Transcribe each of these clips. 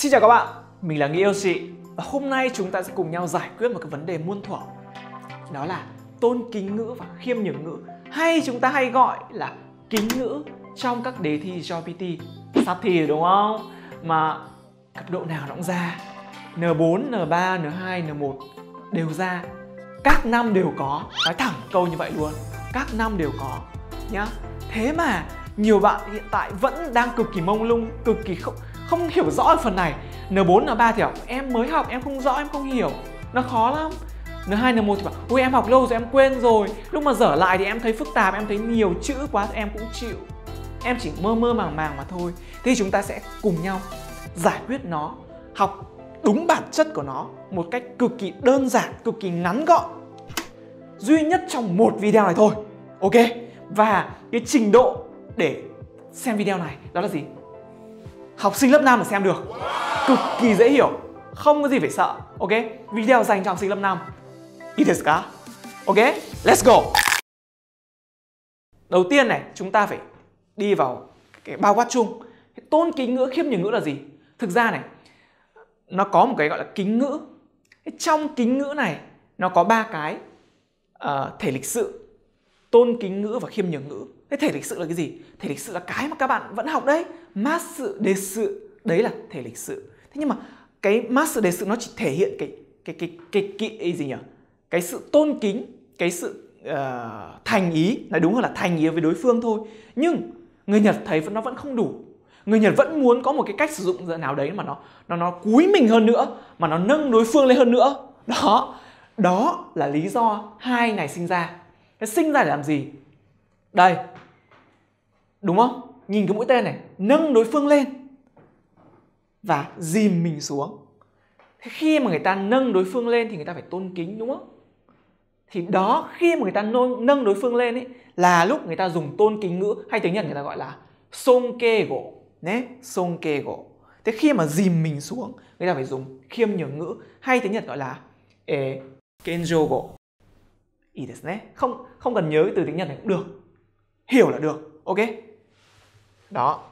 Xin chào các bạn, mình là Nghĩa Yêu sĩ Và hôm nay chúng ta sẽ cùng nhau giải quyết một cái vấn đề muôn thuở Đó là tôn kính ngữ và khiêm nhường ngữ Hay chúng ta hay gọi là kính ngữ trong các đề thi GPT Sắp thi đúng không? Mà cấp độ nào nó cũng ra N4, N3, N2, N1 đều ra Các năm đều có Nói thẳng câu như vậy luôn Các năm đều có nhá Thế mà nhiều bạn hiện tại vẫn đang cực kỳ mông lung, cực kỳ không không hiểu rõ ở phần này N4, N3 thì bảo em mới học, em không rõ, em không hiểu Nó khó lắm N2, N1 thì bảo ui em học lâu rồi, em quên rồi Lúc mà dở lại thì em thấy phức tạp, em thấy nhiều chữ quá thì em cũng chịu Em chỉ mơ mơ màng màng mà thôi Thì chúng ta sẽ cùng nhau giải quyết nó Học đúng bản chất của nó Một cách cực kỳ đơn giản, cực kỳ ngắn gọn Duy nhất trong một video này thôi Ok Và cái trình độ để xem video này đó là gì? học sinh lớp 5 là xem được cực kỳ dễ hiểu không có gì phải sợ ok video dành cho học sinh lớp 5いいですか ok let's go đầu tiên này chúng ta phải đi vào cái bao quát chung tôn kính ngữ khiếm nhường ngữ là gì thực ra này nó có một cái gọi là kính ngữ trong kính ngữ này nó có ba cái uh, thể lịch sự tôn kính ngữ và khiêm nhường ngữ thế thể lịch sự là cái gì thể lịch sự là cái mà các bạn vẫn học đấy mát sự đề sự đấy là thể lịch sự thế nhưng mà cái mát sự đề sự nó chỉ thể hiện cái cái cái cái, cái, cái gì nhỉ cái sự tôn kính cái sự uh, thành ý nói đúng hơn là thành ý với đối phương thôi nhưng người nhật thấy nó vẫn không đủ người Nhật vẫn muốn có một cái cách sử dụng nào đấy mà nó nó nó cúi mình hơn nữa mà nó nâng đối phương lên hơn nữa đó đó là lý do hai này sinh ra Thế sinh ra để làm gì? Đây. Đúng không? Nhìn cái mũi tên này, nâng đối phương lên và dìm mình xuống. Thế khi mà người ta nâng đối phương lên thì người ta phải tôn kính đúng không? Thì đó khi mà người ta nâng đối phương lên ấy là lúc người ta dùng tôn kính ngữ hay tiếng Nhật người ta gọi là song kê gỗ. Thế khi mà dìm mình xuống người ta phải dùng khiêm nhường ngữ hay tiếng Nhật gọi là kenjo gỗ. いいですね không không cần nhớ cái từ tiếng Nhật này cũng được hiểu là được ok đó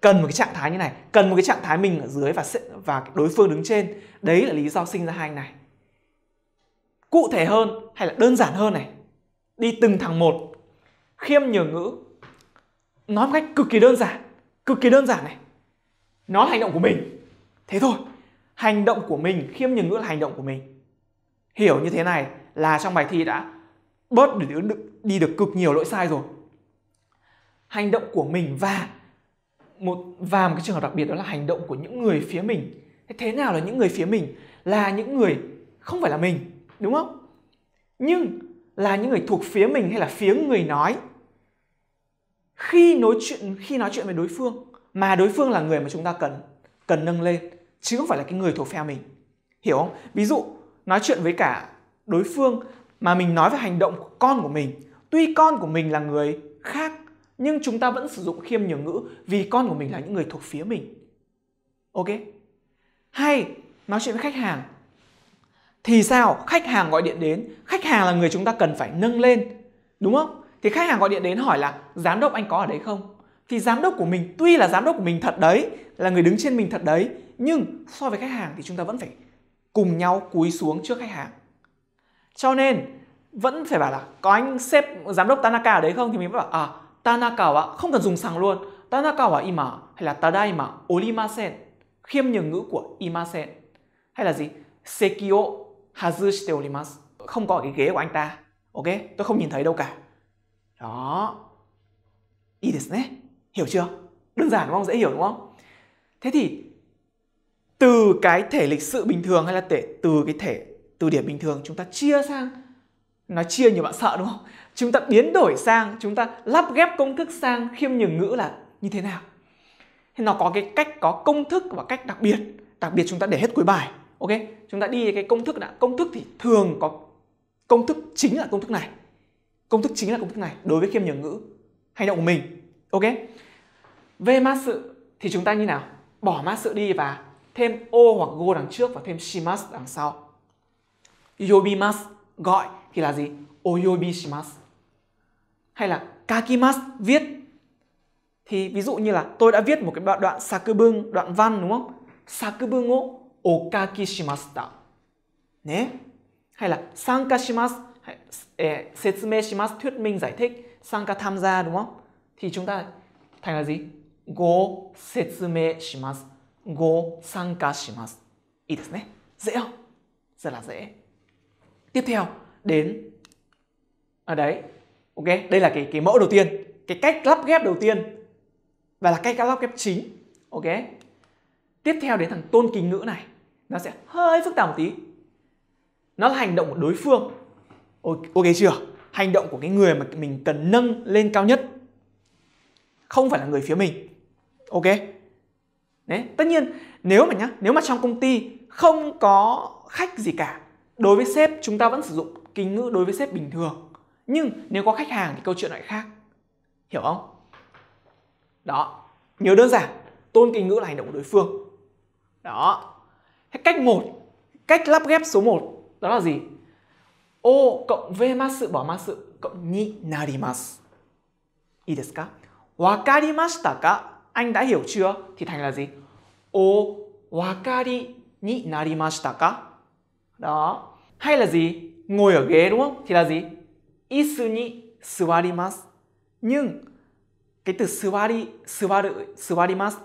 cần một cái trạng thái như này cần một cái trạng thái mình ở dưới và và đối phương đứng trên đấy là lý do sinh ra hai anh này cụ thể hơn hay là đơn giản hơn này đi từng thằng một khiêm nhường ngữ nói một cách cực kỳ đơn giản cực kỳ đơn giản này nó là hành động của mình thế thôi hành động của mình khiêm nhường ngữ là hành động của mình hiểu như thế này là trong bài thi đã bớt được, đi được cực nhiều lỗi sai rồi hành động của mình và một và một cái trường hợp đặc biệt đó là hành động của những người phía mình thế nào là những người phía mình là những người không phải là mình đúng không nhưng là những người thuộc phía mình hay là phía người nói khi nói chuyện khi nói chuyện với đối phương mà đối phương là người mà chúng ta cần cần nâng lên chứ không phải là cái người thuộc phe mình hiểu không ví dụ nói chuyện với cả đối phương mà mình nói về hành động của con của mình tuy con của mình là người khác nhưng chúng ta vẫn sử dụng khiêm nhường ngữ vì con của mình là những người thuộc phía mình ok hay nói chuyện với khách hàng thì sao khách hàng gọi điện đến khách hàng là người chúng ta cần phải nâng lên đúng không thì khách hàng gọi điện đến hỏi là giám đốc anh có ở đấy không thì giám đốc của mình tuy là giám đốc của mình thật đấy là người đứng trên mình thật đấy nhưng so với khách hàng thì chúng ta vẫn phải cùng nhau cúi xuống trước khách hàng cho nên vẫn phải bảo là có anh sếp giám đốc Tanaka ở đấy không thì mình mới bảo à Tanaka wa không cần dùng sằng luôn Tanaka wa ima hay là mà olimasen khiêm nhường ngữ của imasen hay là gì Sekio o hazushite olimasu không có cái ghế của anh ta ok tôi không nhìn thấy đâu cả đó ý hiểu chưa đơn giản đúng không dễ hiểu đúng không thế thì từ cái thể lịch sự bình thường hay là thể từ cái thể từ điển bình thường chúng ta chia sang nói chia nhiều bạn sợ đúng không chúng ta biến đổi sang chúng ta lắp ghép công thức sang khiêm nhường ngữ là như thế nào thì nó có cái cách có công thức và cách đặc biệt đặc biệt chúng ta để hết cuối bài ok chúng ta đi cái công thức đã công thức thì thường có công thức chính là công thức này công thức chính là công thức này đối với khiêm nhường ngữ hành động của mình ok về ma sự thì chúng ta như nào bỏ ma sự đi và thêm ô hoặc go đằng trước và thêm shimas đằng sau yobimas gọi thì là gì oyobi shimasu hay là kakimas viết thì ví dụ như là tôi đã viết một cái đoạn, đoạn sakubun đoạn văn đúng không sakubun o okaki shimashita nhé hay là sanka shimasu setsume shimasu thuyết minh giải thích sanka tham gia đúng không thì chúng ta thành là gì go setsume shimasu go sanka shimasu いいですね。dễ không? Rất là dễ tiếp theo đến ở à, đấy ok đây là cái cái mẫu đầu tiên cái cách lắp ghép đầu tiên và là cách lắp ghép chính ok tiếp theo đến thằng tôn kính ngữ này nó sẽ hơi phức tạp một tí nó là hành động của đối phương ok chưa hành động của cái người mà mình cần nâng lên cao nhất không phải là người phía mình ok đấy tất nhiên nếu mà nhá nếu mà trong công ty không có khách gì cả đối với sếp chúng ta vẫn sử dụng kính ngữ đối với sếp bình thường nhưng nếu có khách hàng thì câu chuyện lại khác hiểu không đó nhớ đơn giản tôn kính ngữ là hành động của đối phương đó cách một cách lắp ghép số 1 đó là gì ô cộng v masu bỏ masu cộng ni narimasu y anh đã hiểu chưa thì thành là gì ô wakari đó hay là gì ngồi ở ghế đúng không thì là gì isu suwarimasu nhưng cái từ suwari suwaru suwarimasu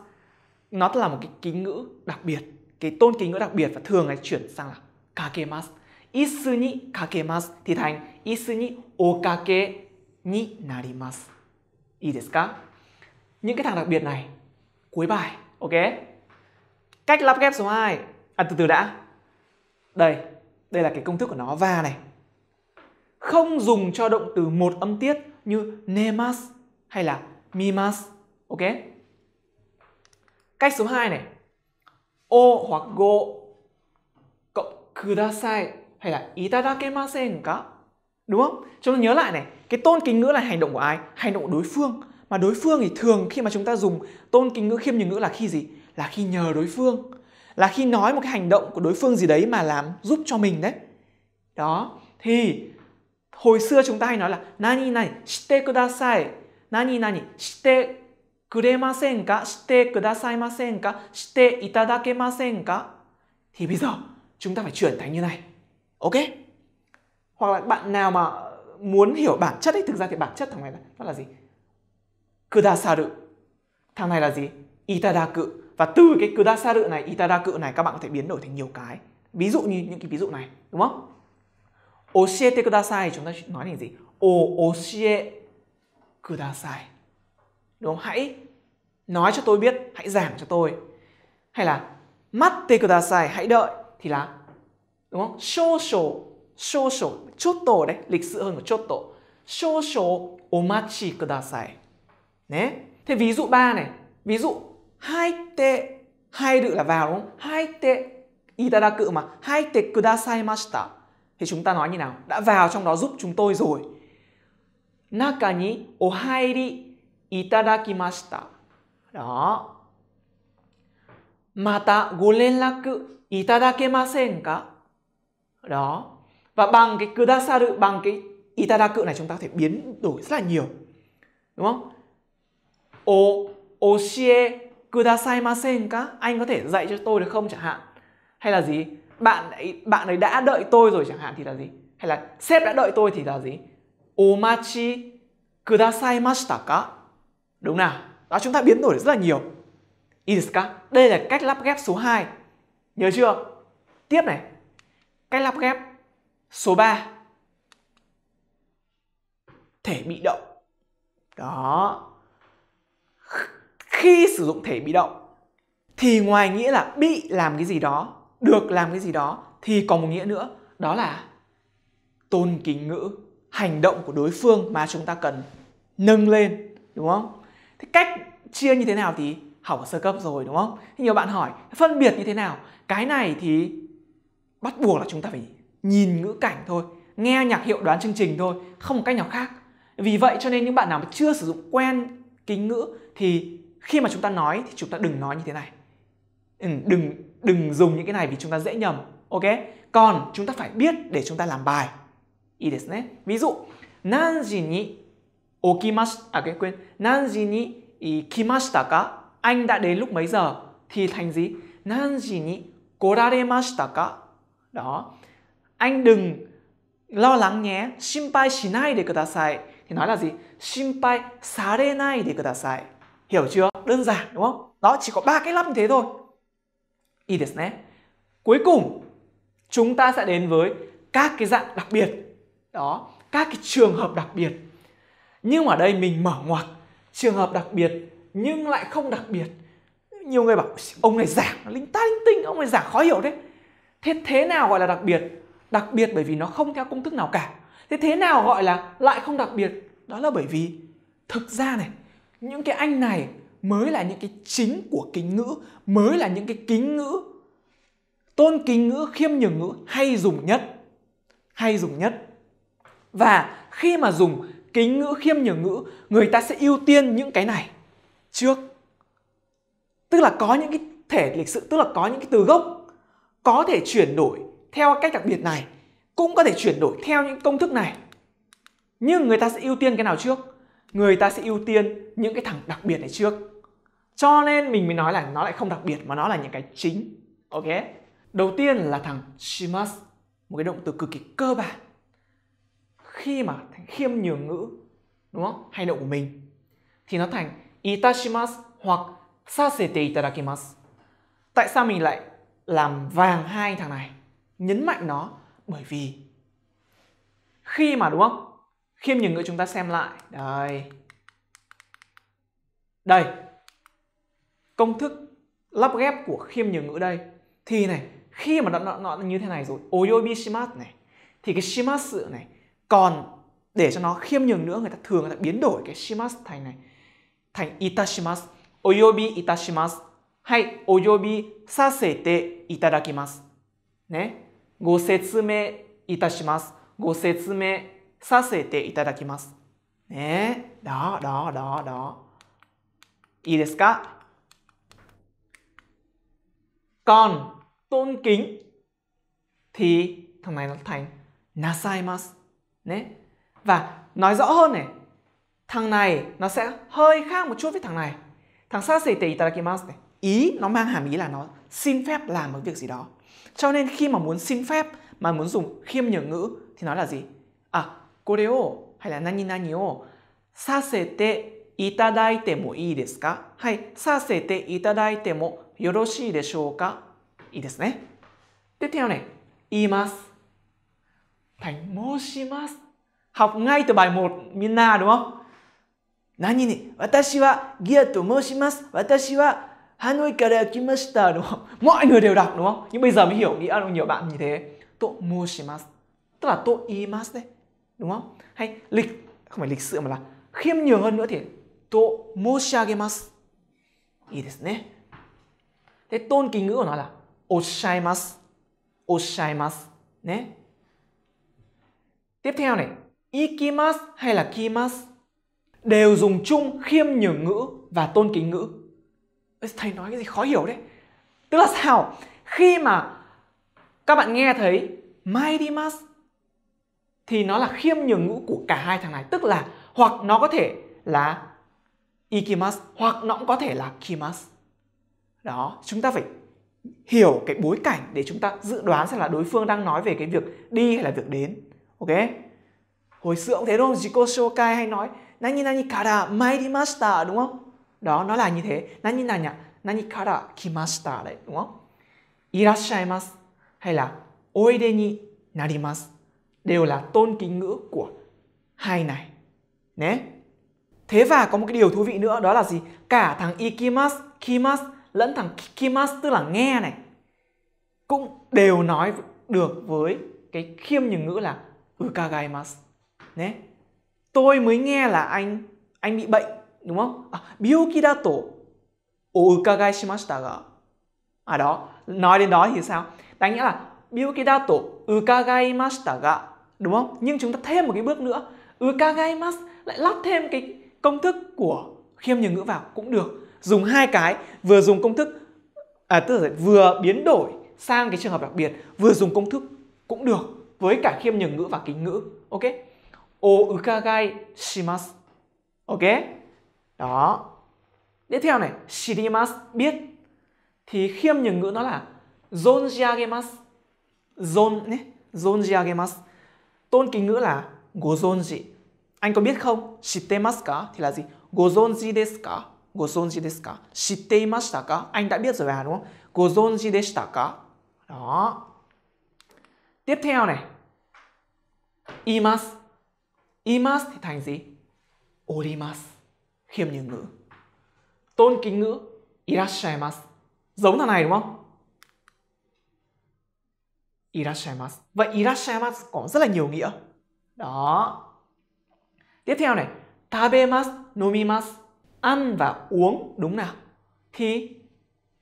nó là một cái kính ngữ đặc biệt cái tôn kính ngữ đặc biệt và thường là chuyển sang là kakemasu isu ni kakemasu thì thành isu ni okake ni narimasu いいですか những cái thằng đặc biệt này cuối bài ok cách lắp ghép số 2 à từ từ đã đây, đây là cái công thức của nó và này. Không dùng cho động từ một âm tiết như nemas hay là mimas. Ok? Cách số 2 này. O hoặc go cộng kudasai hay là itadakemasen ka. Đúng không? Chúng ta nhớ lại này, cái tôn kính ngữ là hành động của ai? Hành động của đối phương. Mà đối phương thì thường khi mà chúng ta dùng tôn kính ngữ khiêm nhường ngữ là khi gì? Là khi nhờ đối phương là khi nói một cái hành động của đối phương gì đấy mà làm giúp cho mình đấy đó thì hồi xưa chúng ta hay nói là nani nani shite kudasai nani nani shite kuremasen ka shite kudasai masen ka shite itadakemasen ka thì bây giờ chúng ta phải chuyển thành như này ok hoặc là bạn nào mà muốn hiểu bản chất ấy thực ra thì bản chất thằng này đó là gì kudasaru thằng này là gì itadaku và từ cái kudasaru này itadaku này các bạn có thể biến đổi thành nhiều cái ví dụ như những cái ví dụ này đúng không oshiete kudasai chúng ta nói thành gì o oshie kudasai đúng không hãy nói cho tôi biết hãy giảng cho tôi hay là matte kudasai hãy đợi thì là đúng không shōshō shōshō tổ đấy lịch sự hơn một chút tổ. shōshō omachi kudasai đấy thế ví dụ ba này ví dụ hai tệ hai đự là vào đúng không? Hai tệ itadaku mà hai tệ kudasai mashita thì chúng ta nói như nào? Đã vào trong đó giúp chúng tôi rồi. Naka ni ohairi itadakimashita. Đó. Mata go renraku itadakemasen ka? Đó. Và bằng cái kudasaru, bằng cái itadaku này chúng ta có thể biến đổi rất là nhiều. Đúng không? O oshie kudasai masen ka anh có thể dạy cho tôi được không chẳng hạn hay là gì bạn ấy bạn ấy đã đợi tôi rồi chẳng hạn thì là gì hay là sếp đã đợi tôi thì là gì omachi kudasai mashita ka đúng nào đó chúng ta biến đổi rất là nhiều Idiska. Đây là cách lắp ghép số 2. Nhớ chưa? Tiếp này. Cách lắp ghép số 3. Thể bị động. Đó khi sử dụng thể bị động thì ngoài nghĩa là bị làm cái gì đó được làm cái gì đó thì còn một nghĩa nữa đó là tôn kính ngữ hành động của đối phương mà chúng ta cần nâng lên đúng không thế cách chia như thế nào thì học ở sơ cấp rồi đúng không thế nhiều bạn hỏi phân biệt như thế nào cái này thì bắt buộc là chúng ta phải nhìn ngữ cảnh thôi nghe nhạc hiệu đoán chương trình thôi không một cách nào khác vì vậy cho nên những bạn nào mà chưa sử dụng quen kính ngữ thì khi mà chúng ta nói thì chúng ta đừng nói như thế này ừ, đừng đừng dùng những cái này vì chúng ta dễ nhầm ok còn chúng ta phải biết để chúng ta làm bài ý ví dụ nanji ni à, anh đã đến lúc mấy giờ thì thành gì nanji đó anh đừng lo lắng nhé shinpai shinai de kudasai thì nói là gì shinpai sarenai de kudasai hiểu chưa đơn giản đúng không đó chỉ có ba cái lắp như thế thôi y cuối cùng chúng ta sẽ đến với các cái dạng đặc biệt đó các cái trường hợp đặc biệt nhưng ở đây mình mở ngoặc trường hợp đặc biệt nhưng lại không đặc biệt nhiều người bảo ông này giảng linh ta linh tinh ông này giảng khó hiểu đấy thế thế nào gọi là đặc biệt đặc biệt bởi vì nó không theo công thức nào cả thế thế nào gọi là lại không đặc biệt đó là bởi vì thực ra này những cái anh này mới là những cái chính của kính ngữ mới là những cái kính ngữ tôn kính ngữ khiêm nhường ngữ hay dùng nhất hay dùng nhất và khi mà dùng kính ngữ khiêm nhường ngữ người ta sẽ ưu tiên những cái này trước tức là có những cái thể lịch sự tức là có những cái từ gốc có thể chuyển đổi theo cách đặc biệt này cũng có thể chuyển đổi theo những công thức này nhưng người ta sẽ ưu tiên cái nào trước người ta sẽ ưu tiên những cái thằng đặc biệt này trước cho nên mình mới nói là nó lại không đặc biệt mà nó là những cái chính ok đầu tiên là thằng shimas một cái động từ cực kỳ cơ bản khi mà khiêm nhường ngữ đúng không hành động của mình thì nó thành itashimas hoặc sasete itadakimasu tại sao mình lại làm vàng hai thằng này nhấn mạnh nó bởi vì khi mà đúng không khiêm nhường ngữ chúng ta xem lại đây đây công thức lắp ghép của khiêm nhường ngữ đây thì này khi mà đoạn nó, như thế này rồi oyobi shimat này thì cái shimasu này còn để cho nó khiêm nhường nữa người ta thường người ta biến đổi cái shimas thành này thành itashimas oyobi itashimas hay oyobi sasete itadakimasu setsume させていただきます。ねえ。đó, đó, đó, đó. いいですか Còn tôn kính thì thằng này nó thành mas, Đấy. Và nói rõ hơn này, thằng này nó sẽ hơi khác một chút với thằng này. Thằng sasete itadakimasu này, ý nó mang hàm ý là nó xin phép làm một việc gì đó. Cho nên khi mà muốn xin phép mà muốn dùng khiêm nhường ngữ thì nó là gì? À, これを、はい、何々をさせていただいてもいいですかはい、させていただいてもよろしいでしょうかいいですね。で、手をね、言います。はい、申します。はい、ないと場合もみんなあるわ。何に、私はギアと申します。私はハノイから来ました。の、もう、あの、今、いざ、見よう、見よう、見よう、よう、見よと申します。ただ、と言いますね。đúng không hay lịch không phải lịch sự mà là khiêm nhường hơn nữa thì to moshagemasu ý đấy thế tôn kính ngữ của nó là oshaimasu oshaimasu ne tiếp theo này ikimas hay là kimas đều dùng chung khiêm nhường ngữ và tôn kính ngữ thầy nói cái gì khó hiểu đấy tức là sao khi mà các bạn nghe thấy mai maidimas thì nó là khiêm nhường ngữ của cả hai thằng này tức là hoặc nó có thể là ikimas hoặc nó cũng có thể là kimas đó chúng ta phải hiểu cái bối cảnh để chúng ta dự đoán xem là đối phương đang nói về cái việc đi hay là việc đến ok hồi xưa cũng thế đúng không jiko shokai hay nói nani nani kara mashita đúng không đó nó là như thế nani nani nani kara kimashita đấy đúng không irashaimasu hay là oide ni narimasu đều là tôn kính ngữ của hai này. Nhé. Thế và có một cái điều thú vị nữa đó là gì? Cả thằng ikimas, kimas lẫn thằng kimas tức là nghe này cũng đều nói được với cái khiêm nhường ngữ là ukagaimas. Nhé. Tôi mới nghe là anh anh bị bệnh đúng không? À, bioki da tổ o ukagai shimashita ga. À đó, nói đến đó thì sao? Đáng nghĩa là bioki da tổ ukagai ga đúng không nhưng chúng ta thêm một cái bước nữa ukagaimas ừ, lại lắp thêm cái công thức của khiêm nhường ngữ vào cũng được dùng hai cái vừa dùng công thức à tức là vừa biến đổi sang cái trường hợp đặc biệt vừa dùng công thức cũng được với cả khiêm nhường ngữ và kính ngữ ok o ukagai ừ, shimasu ok đó tiếp theo này shirimasu biết thì khiêm nhường ngữ nó là zonjiagemasu zon nhé zonjiagemasu Tôn kính ngữ là gozonji. Anh có biết không? Shitemasu ka thì là gì? Gozonji desu ka? Gozonji desu ka? Shitemashita ka? Anh đã biết rồi bà đúng không? Gozonji deshita ka? Đó. Tiếp theo này. Imas. Imas thì thành gì? Orimas. Khiêm nhường ngữ. Tôn kính ngữ. Irashaimas. Giống thằng này đúng không? irashimasu. Vậy irashimasu có rất là nhiều nghĩa. Đó. Tiếp theo này, tabemasu, nomimasu, ăn và uống đúng nào? Thì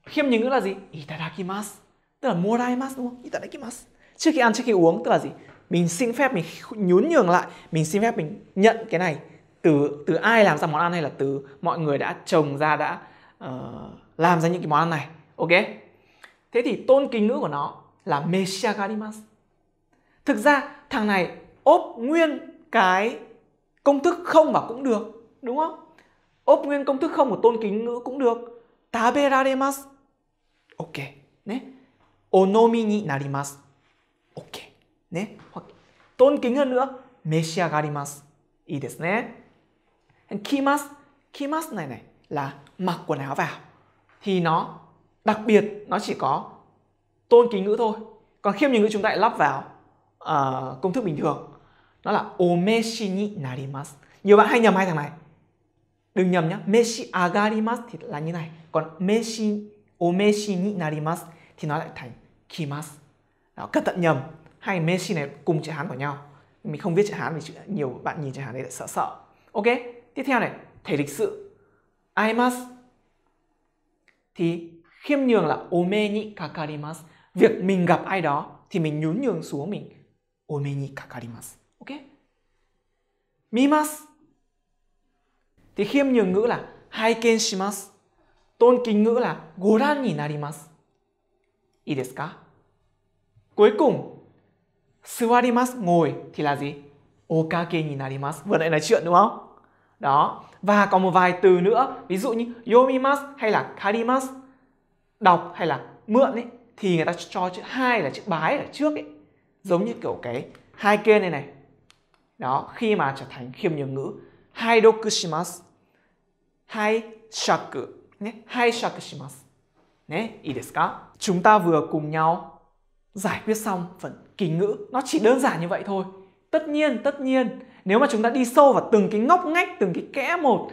khiêm nhường nữa là gì? Itadakimasu, tức là moraimasu đúng không? Itadakimasu. Trước khi ăn, trước khi uống tức là gì? Mình xin phép mình nhún nhường lại, mình xin phép mình nhận cái này từ từ ai làm ra món ăn hay là từ mọi người đã trồng ra đã uh, làm ra những cái món ăn này. Ok? Thế thì tôn kính ngữ của nó là Meshagarimas. Thực ra thằng này ốp nguyên cái công thức không mà cũng được, đúng không? Ốp nguyên công thức không của tôn kính ngữ cũng được. Taberaremasu. Ok, nhé. Onomi ni narimasu. Ok, nhé. Hoặc tôn kính hơn nữa, Meshagarimasu. Ý desu ne. Kimasu. Kimasu này này là mặc quần áo vào. Thì nó đặc biệt nó chỉ có tôn kính ngữ thôi còn khiêm nhường ngữ chúng ta lại lắp vào uh, công thức bình thường nó là omeshi ni narimasu nhiều bạn hay nhầm hai thằng này đừng nhầm nhé meshi agarimasu thì là như này còn meshi omeshi ni narimasu thì nó lại thành kimasu đó, cẩn thận nhầm hai meshi này cùng chữ hán của nhau mình không viết chữ hán vì chữ, nhiều bạn nhìn chữ hán này lại sợ sợ ok tiếp theo này thể lịch sự aimasu thì khiêm nhường là ome ni kakarimasu việc mình gặp ai đó thì mình nhún nhường xuống mình ome ni kakarimasu. Ok? mimas. Thì khiêm nhường ngữ là haiken shimasu. Tôn kính ngữ là goran ni narimasu. Ii Cuối cùng, suwarimasu ngồi thì là gì? Okake ni narimasu. Vừa nãy nói chuyện đúng không? Đó. Và còn một vài từ nữa, ví dụ như yomimasu hay là karimasu. Đọc hay là mượn ấy thì người ta cho chữ hai là chữ bái ở trước ấy giống như kiểu cái hai kê này này đó khi mà trở thành khiêm nhường ngữ hai dokushimasu hai shaku nhé hai shaku shimasu nhé ý chúng ta vừa cùng nhau giải quyết xong phần kính ngữ nó chỉ đơn giản như vậy thôi tất nhiên tất nhiên nếu mà chúng ta đi sâu vào từng cái ngóc ngách từng cái kẽ một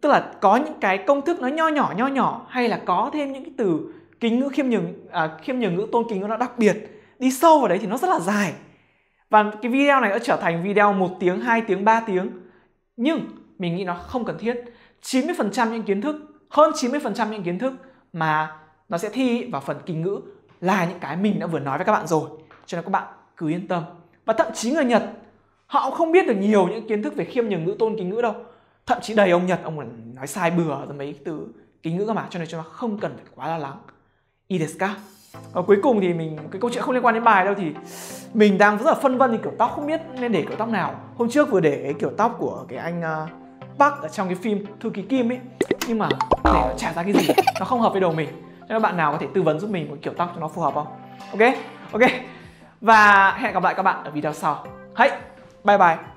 tức là có những cái công thức nó nho nhỏ nho nhỏ hay là có thêm những cái từ kính ngữ khiêm nhường à, khiêm nhường ngữ tôn kính của nó đặc biệt đi sâu vào đấy thì nó rất là dài và cái video này đã trở thành video một tiếng 2 tiếng 3 tiếng nhưng mình nghĩ nó không cần thiết 90% những kiến thức hơn 90% những kiến thức mà nó sẽ thi vào phần kinh ngữ là những cái mình đã vừa nói với các bạn rồi cho nên các bạn cứ yên tâm và thậm chí người Nhật họ cũng không biết được nhiều những kiến thức về khiêm nhường ngữ tôn kính ngữ đâu thậm chí đầy ông Nhật ông nói sai bừa rồi mấy từ kính ngữ cơ mà cho nên chúng ta không cần phải quá lo lắng Ideska và cuối cùng thì mình cái câu chuyện không liên quan đến bài đâu thì mình đang rất là phân vân thì kiểu tóc không biết nên để kiểu tóc nào hôm trước vừa để cái kiểu tóc của cái anh ờ, Park ở trong cái phim Thư ký Kim ấy nhưng mà để nó trả ra cái gì nó không hợp với đầu mình cho nên bạn nào có thể tư vấn giúp mình một kiểu tóc cho nó phù hợp không ok ok và hẹn gặp lại các bạn ở video sau hãy bye bye